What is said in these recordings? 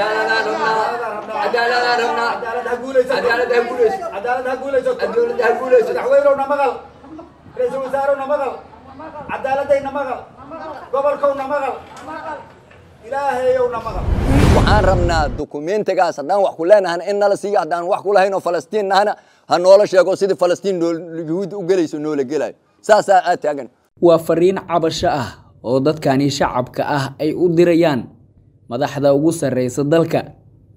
madaxweynowna maqal ra-iisul wasaarowna maqal cadaaladayna maqal gobolkowna maqal ilaahayowna maqal waxaan rabnaa dukumentigaas haddaan wax ku leenahan in nala siiyo haddaan wax ku lahayn oo falastiin nahana ha noola sheego sidii falastiin yuhuudda u gelayso noola gelayo saasaa aad taagan waa fariin cabasho ah oo dadkani shacabka ah ay u dirayaan madaxda ugu sarreysa dalka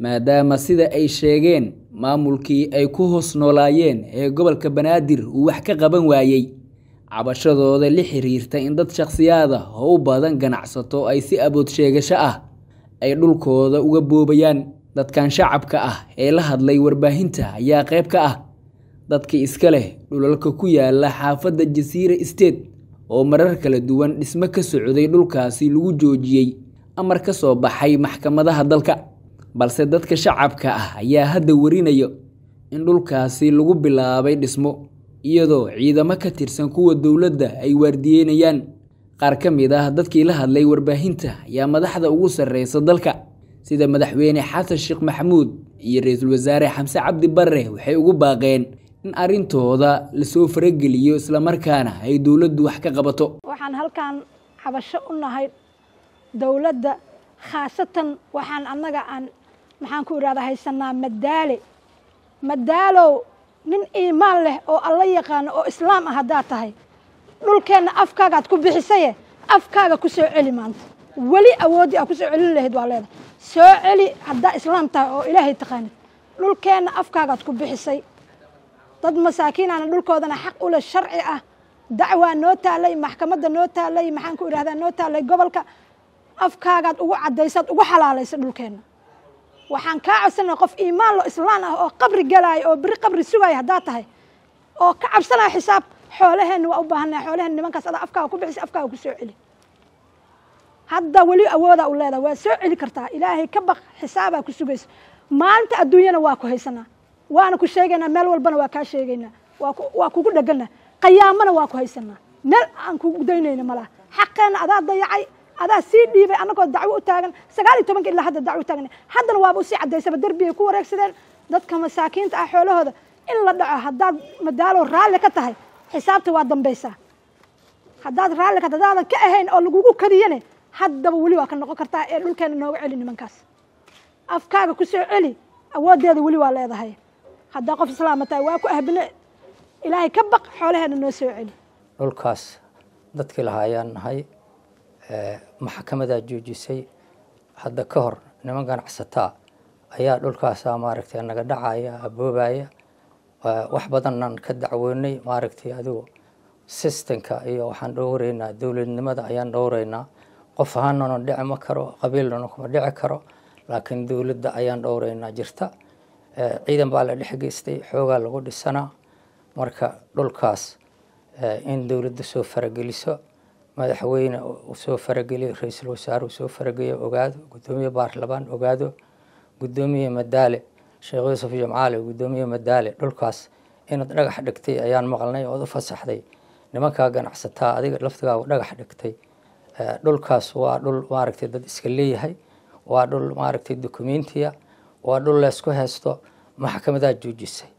maadaama sida ay sheegeen maamulkii ay ku hoos noolaayeen ee gobolka banaadir uu wax ka qaban waayey cabashadooda la xiriirta in dad shakhsiyaada oo u badan ganacsato ay si abood sheegasho ah ay dhulkooda uga boobayaan dadkan shacabka ah ee la hadlay warbaahinta ayaa qayb ka ah dadkii iska leh dhulalka ku yaalla xaafadda jasiira state oo marar kala duwan dhismo ka socday dhulkaasi lagu joojiyey amar ka soo baxay maxkamadaha dalka balse dadka shacabka ah ayaa hadda warinaya in dhulkaasi lagu bilaabay dhismo iyadoo ciidamo ka tirsan kuwa dowladda ay waardiyeynayaan qaar ka mid ah dadkii la hadlay warbaahinta ayaa madaxda ugu sarreysa dalka sida madaxweyne xasan sheekh maxamuud iyo ra-iisul wasaare xamse cabdi barre waxay ugu baaqeen in arrintooda lasoo farageliyo islamarkaana ay dowladdu wax ka qabato waxaan halkaan xabasho u nahay dowladda khaasatan waxaan annaga aan maxaan ku idhahdaa haysanaa madaale madaalow nin iimaan leh oo alla yaqaano oo islaam ah haddaad tahay dhulkeenna afkaagaad ku bixisaye afkaaga ku soo celi maanta weli awooddii aad ku soo celin lahayd waa leedahay soo celi haddaa islaam tahay oo ilaahay taqaanid dhulkeenna afkaagaad ku bixisay dad masaakiinaana dhulkoodana xaq u leh sharci ah dacwaa noo taallay maxkamadda noo taallay maxaan ku idhahdaa noo taallay gobolka afkaagaad ugu cadaysaad ugu xalaalaysa dhulkeenna waxaan kaa codsanaa qof iimaan lo islaan ah oo qabri galaaya oo beri qabri sugaaya haddaa tahay oo ka cabsanaya xisaab xoolaheenna waa u baahanaa xoolaheenna nimankaas adaa afkaaga ku bixisa afkaaga ku soo celi hadda weli awoodaa u leedaha waa soo celi kartaa ilaahay ka baq xisaabaa ku sugaysa maalinta adduunyana waa ku haysanaa waana ku sheegaynaa meel walbana waa kaa sheegaynaa waa kugu dhegana qayaamana waa ku haysanaa meel aan kugu daynayna malaha xaqeenna adaa dayacay adaa sii dhiibay annagoo dacwo u taagan sagaal iyo tobanka ilaa hadda dacwo u taagan haddana waaba usii cadaysaba derbi ku wareegsadeen dadka masaakiinta ah xoolahooda in la dhaco haddaad madaalo raalli ka tahay xisaabta waa dambaysaa haddaad raalli ka hadaadan ka ahayn oo lagugu kariyane haddaba weli waa ka noqon kartaa ee dhulkeena nooga celi nimankaas afkaaga ku soo celi awooddeeda weli waa leedahay haddaa qof islaama tahay waa ku ahbine ilaahay ka baq xoolaheena noo soo celi dhulkaas dadkii lahaayaan nahay maxkamadaa joojisay hadda ka hor niman ganacsataa ayaa dhulkaasa ah maaragtay naga dhacaya aboobaya wax badanaan ka dacweynay maaragtay adigu sistemka iyo waxaan dhowreynaa dowladnimada ayaan dhowreynaa qof ahaanana dhici ma karo qabiilnana kuma dhici karo laakiin dowladda ayaan dhowreynaa jirta eh, ciidan baa la dhexgeystay xoogaa lagu dhisanaa marka dhulkaas eh, in dowladda soo farageliso madaxweyne usoo farageliyo ra-iisul wasaare usoo farageliyo ogaado gudoomiye baarlamaan ogaado gudoomiye madaale sheekh yuusuf jimcaale gudoomiye madaale dhulkaas inaad dhagax dhigtay ayaan maqalnay ood u fasaxday nimankaa ganacsataa adiga laftigaagu dhagax dhigtay eh, dhulkaas waa dhul maaragtay dad iska leeyahay waa dhul maaragtay documentia waa dhul laysku haysto maxkamadaa joojisay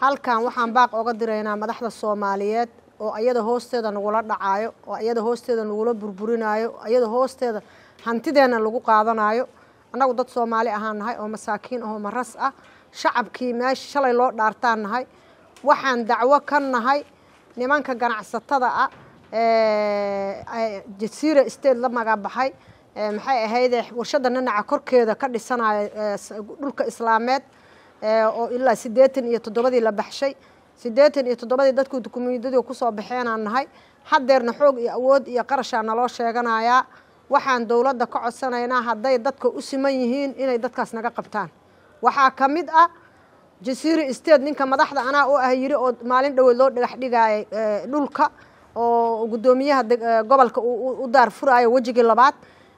halkan waxaan baaq oga diraynaa madaxda soomaaliyeed oo iyada hoosteeda nagula dhacaayo oo iyada hoosteeda nagula burburinaayo iyada hoosteeda hantideenna lagu qaadanayo annagu dad soomaali ahaan nahay oo masaakiin ahoo maras ah shacabkii meesha shalay loo dhaartaan nahay waxaan dacwo ka nahay nimanka ganacsatada ah jasiira state la magabaxay maxay ahayd warshadda nanaca korkeeda ka dhisanaya dhulka islaameed oo ilaa siddeetan iyo toddobadii la baxshay siddeetan iyo toddobadii dadku dukumeentadiga kusoo baxeenaan nahay haddeerna xoog iyo awood iyo qarashaa naloo sheeganayaa waxaan dowladda ka codsanaynaa hadday dadka u siman yihiin inay dadkaas naga qabtaan waxaa ka mid ah jasiiri state ninka madaxda anaa u ah yiri oo maalin dhoweed loo dhagax dhigaayay eh, dhulka oo guddoomiyaha eh, gobolka u daar daarfuraayo wejigii labaad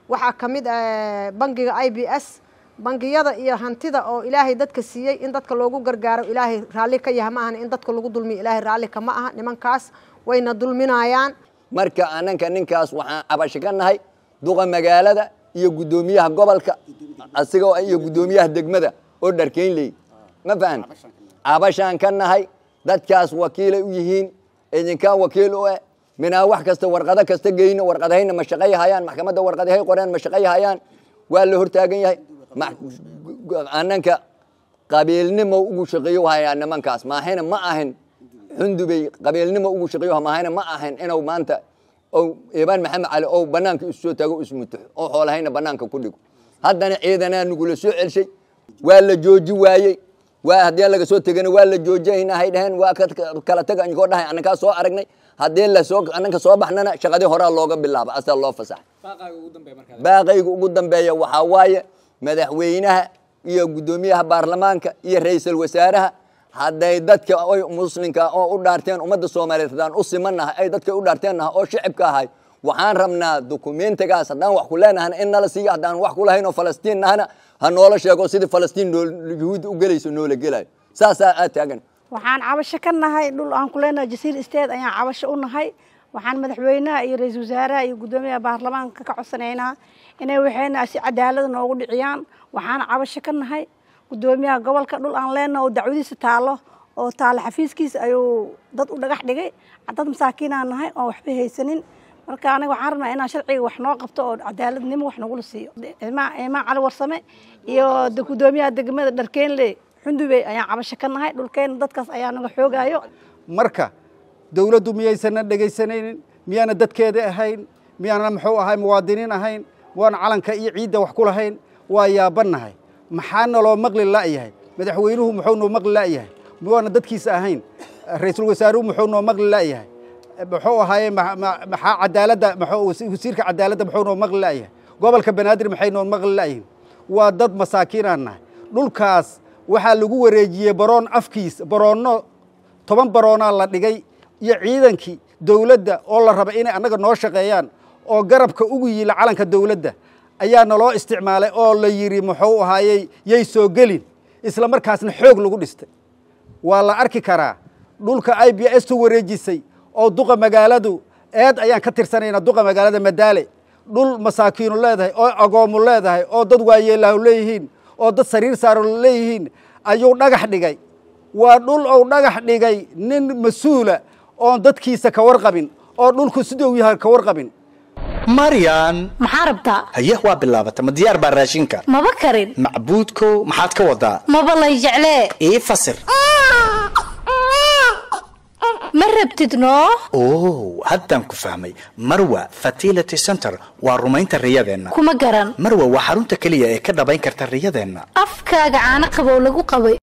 waxaa ka mid ah eh, bankiga i b s bangiyada iyo hantida oo ilaahay dadka siiyey in dadka loogu gargaaro ilaahay raalli ka yaha ma ahna in dadka lagu dulmiyo ilaahay raalli kama aha nimankaas wayna dulminayaan marka ananka ninkaas waxaan abashi ka nahay duqa magaalada iyo guddoomiyaha gobolka asigoo ah iyo guddoomiyaha degmada oo dharkeyn leey ma fahan abashaan ka nahay dadkaas wakiilay u yihiin idinkaa wakiil u eh minaa wax kasta warqado kasta geyno warqadahayna ma shaqay hayaan maxkamadda warqadahay qoreen ma hayaan waa la hortaagan yahay ananka qabiilnimo ugu shaqeeyo haya nimankaas maahayna ma ahin xundubey qabiilnimo ugu shaqeeyo maahayna ma ahin inuu maanta iibaan maxamed cali ou banaanka issoo taago ismutaxo oo xoolahayna banaanka ku dhigo haddana ciidanaa nugula soo celshay waa la jooji waayey haddii laga soo tegana waa la joojinahay dheheen waa kala taga inkoo dhahay annakaa soo aragnay haddii lasoo annanka soo baxnana shaqadii horaa looga bilaaba asaa loo fasaxay baaqayga ugu dambeeya waxaa waaye madaxweynaha iyo guddoomiyaha baarlamaanka iyo ra iisal wasaaraha hadday dadka ay muslimka ah oo u dhaarteen ummadda soomaaliyeed haddaan u simannahay ay dadka u dhaarteennaha oo shicibka ahay waxaan rabnaa dokumentigaas haddaan wax ku leenahana in nala siiyo haddaan wax ku lahayn oo falastiin nahana ha noola sheego sidii falastiin yuhuudda u gelayso noola gelayo saasaa aad taagan waxaan cabasho ka nahay dhul aan ku leenahay jasiir isteed ayaan cabasho u nahay waxaan madaxweynaha iyo ra-iisul wasaaraha iyo guddoomiyaha baarlamaanka ka codsanaynaa inay waxayna si cadaalada noogu dhiciyaan waxaana cabasho ka nahay gudoomiyaha gobolka dhul aan leenah oo dacwadiisa taalo oo taalo xafiiskiisa ayuu dad u dhagax dhigay dad masaakiinaan nahay oon waxba haysanin marka aniga waxaan rabnaa inaan sharciga wax noo qabto oo cadaaladnimo wax nagula siiyo cimaan cali warsame iyo guddoomiyaha degmada dharkeenle xundubey ayaan cabasho ka nahay dhulkeenna dadkaas ayaa naga xoogaayo marka dowladdu miyaysana dhegaysanaynin miyaana dadkeeda ahayn miyaana muxuu ahay muwaadiniin ahayn waan calanka iyo ciidda wax ku lahayn waa yaabannahay maxaa naloo maqli la'yahay madaxweynuhu muxuu noo maqli la'yahay waana dadkiisa ahayn ra-iisul wasaaruhu muxuu noo maqli la'yahay muxuu ahaaye maxaa cadaaladda wasiirka cadaaladda muxuu noo maqli la'yahay gobolka banaadir maxay noo maqli la'yihin waa dad masaakiinaan nahay dhulkaas waxaa lagu wareejiyey baroon afkiisa baroonno toban baroonaa la dhigay iyo ciidankii dowladda oo la raba inay annaga noo shaqeeyaan oo garabka ugu yila calanka dowladda ayaa naloo isticmaalay oo la yidhi muxuu ahaayey yay soo gelin isla markaasna xoog lagu dhistay waa la arki karaa dhulka i b s tu wareejisay oo duqa magaaladu eed ayaan ka tirsanaynaa duqa magaalada madaale dhul masaakiinu leedahay oo agoomu leedahay oo dad waayeelaahu leeyihiin oo dad sariir saaru leeyihiin ayuu dhagax dhigay waa dhul ou dhagax dhigay nin mas-uula oon dadkiisa ka warqabin oo dhulku sidou yahay ka warqabin maryan maxaa rabtaa haye waa bilaabata ma diyaar baa raashinka maba karin macbuudkow maxaad ka wadaa maba lay jeclee ii fasir ma rabtid noo haddaan ku fahmay marwa fatility center waa rumaynta riyadeenna kuma garan marwa waa xarunta keliya ee ka dhabayn karta riyadeenna afkaaga caano qabow lagu qabay